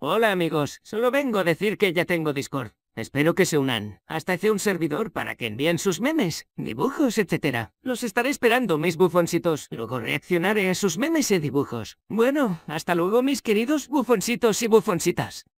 Hola amigos, solo vengo a decir que ya tengo Discord. Espero que se unan. Hasta hace un servidor para que envíen sus memes, dibujos, etc. Los estaré esperando, mis bufoncitos. Luego reaccionaré a sus memes y dibujos. Bueno, hasta luego, mis queridos bufoncitos y bufoncitas.